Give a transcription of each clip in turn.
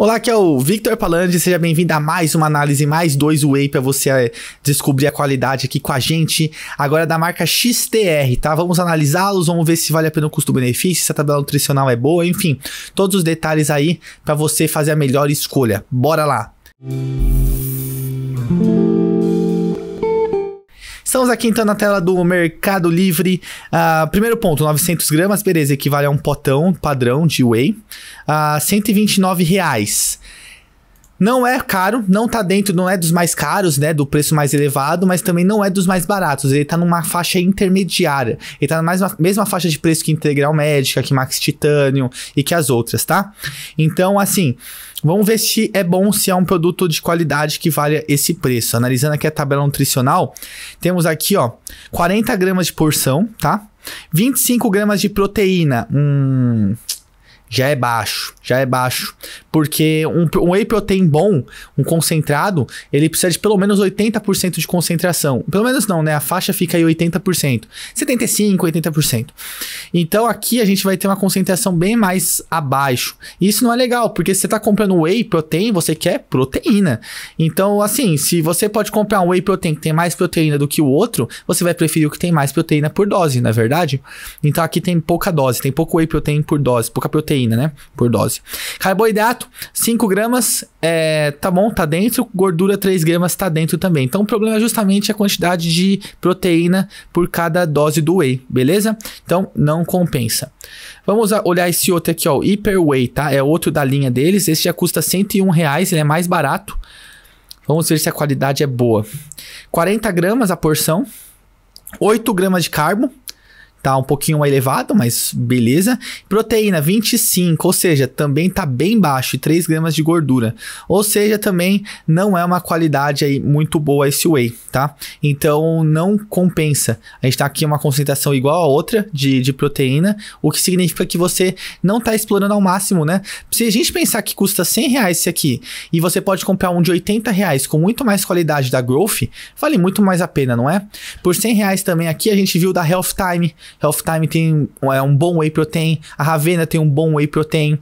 Olá, aqui é o Victor Palandi, seja bem-vindo a mais uma análise, mais dois Way para você eh, descobrir a qualidade aqui com a gente. Agora é da marca XTR, tá? Vamos analisá-los, vamos ver se vale a pena o custo-benefício, se a tabela nutricional é boa, enfim, todos os detalhes aí para você fazer a melhor escolha. Bora lá! Música Estamos aqui então na tela do Mercado Livre. Uh, primeiro ponto, 900 gramas, beleza, equivale a um potão padrão de whey. Uh, ah, 129 reais. Não é caro, não tá dentro, não é dos mais caros, né? Do preço mais elevado, mas também não é dos mais baratos. Ele tá numa faixa intermediária. Ele tá na mesma, mesma faixa de preço que Integral Médica, que Max Titanium e que as outras, tá? Então, assim, vamos ver se é bom, se é um produto de qualidade que valha esse preço. Analisando aqui a tabela nutricional, temos aqui, ó, 40 gramas de porção, tá? 25 gramas de proteína. Hum já é baixo, já é baixo. Porque um, um whey protein bom, um concentrado, ele precisa de pelo menos 80% de concentração. Pelo menos não, né? A faixa fica aí 80%. 75%, 80%. Então aqui a gente vai ter uma concentração bem mais abaixo. Isso não é legal, porque se você está comprando whey protein, você quer proteína. Então, assim, se você pode comprar um whey protein que tem mais proteína do que o outro, você vai preferir o que tem mais proteína por dose, não é verdade? Então aqui tem pouca dose, tem pouco whey protein por dose, pouca proteína, né? Por dose. Carboidrato, 5 gramas, é, tá bom, tá dentro. Gordura, 3 gramas, tá dentro também. Então o problema é justamente a quantidade de proteína por cada dose do whey, beleza? Então não não compensa. Vamos olhar esse outro aqui, ó, o Hyperway, tá? É outro da linha deles. Esse já custa 101 reais, ele é mais barato. Vamos ver se a qualidade é boa. 40 gramas a porção, 8 gramas de carbo, tá um pouquinho elevado, mas beleza. Proteína 25, ou seja, também tá bem baixo, 3 gramas de gordura. Ou seja, também não é uma qualidade aí muito boa esse whey, tá? Então não compensa. A gente tá aqui uma concentração igual a outra de, de proteína, o que significa que você não tá explorando ao máximo, né? Se a gente pensar que custa 100 reais esse aqui e você pode comprar um de 80 reais com muito mais qualidade da Growth, vale muito mais a pena, não é? Por 100 reais também aqui a gente viu da Health Time, Health Time tem é, um bom whey protein, a Ravena tem um bom whey protein,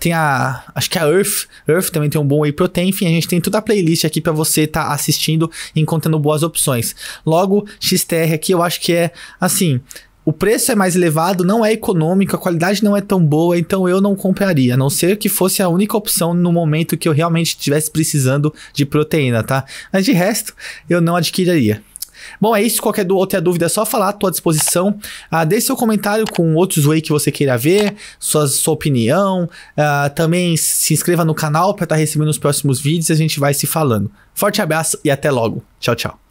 tem a. Acho que é a Earth, Earth também tem um bom whey protein. Enfim, a gente tem toda a playlist aqui para você estar tá assistindo e encontrando boas opções. Logo, XTR aqui eu acho que é assim. O preço é mais elevado, não é econômico, a qualidade não é tão boa, então eu não compraria, a não ser que fosse a única opção no momento que eu realmente estivesse precisando de proteína, tá? Mas de resto, eu não adquiriria. Bom, é isso. Qualquer outra dúvida é só falar, estou à disposição. Ah, deixe seu comentário com outros way que você queira ver, sua opinião. Ah, também se inscreva no canal para estar tá recebendo os próximos vídeos e a gente vai se falando. Forte abraço e até logo. Tchau, tchau.